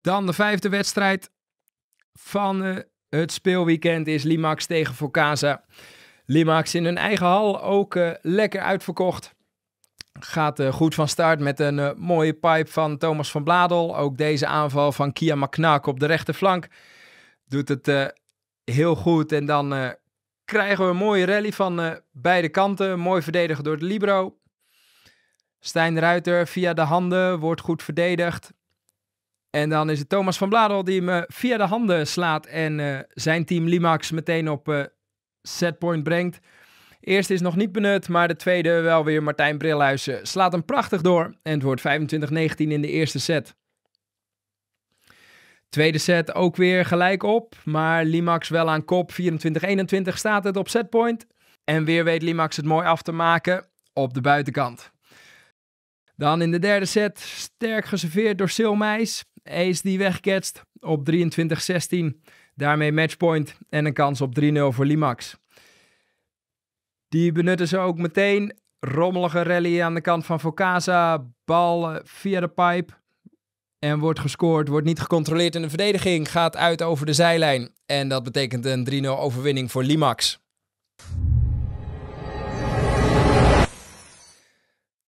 Dan de vijfde wedstrijd van eh, het speelweekend is Limax tegen Focasa. Limax in hun eigen hal ook eh, lekker uitverkocht. Gaat eh, goed van start met een mooie pipe van Thomas van Bladel. Ook deze aanval van Kia Maknak op de rechterflank. Doet het heel goed. En dan krijgen we een mooie rally van beide kanten. Mooi verdedigd door de Libro. Stijn Ruiter via de handen wordt goed verdedigd. En dan is het Thomas van Bladel die me eh, via de handen slaat en eh, zijn team Limax meteen op eh, setpoint brengt. eerste is nog niet benut, maar de tweede wel weer Martijn Brilhuizen slaat hem prachtig door. En het wordt 25-19 in de eerste set. Tweede set ook weer gelijk op, maar Limax wel aan kop. 24-21 staat het op setpoint. En weer weet Limax het mooi af te maken op de buitenkant. Dan in de derde set, sterk geserveerd door Sil Ace die wegketst op 23-16. Daarmee matchpoint en een kans op 3-0 voor Limax. Die benutten ze ook meteen. Rommelige rally aan de kant van Focasa. Bal eh, via de pipe. En wordt gescoord, wordt niet gecontroleerd in de verdediging. Gaat uit over de zijlijn. En dat betekent een 3-0 overwinning voor Limax.